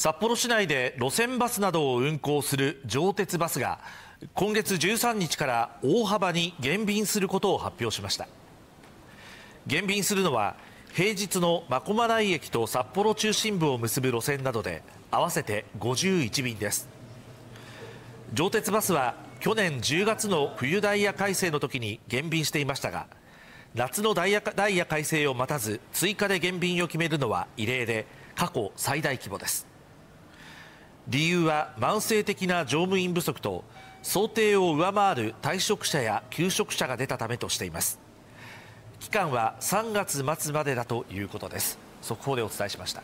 札幌市内で路線バスなどを運行する上鉄バスが今月13日から大幅に減便することを発表しました減便するのは平日の真駒内駅と札幌中心部を結ぶ路線などで合わせて51便です上鉄バスは去年10月の冬ダイヤ改正の時に減便していましたが夏のダイヤダイヤ改正を待たず追加で減便を決めるのは異例で過去最大規模です理由は慢性的な乗務員不足と想定を上回る退職者や休職者が出たためとしています期間は3月末までだということです速報でお伝えしました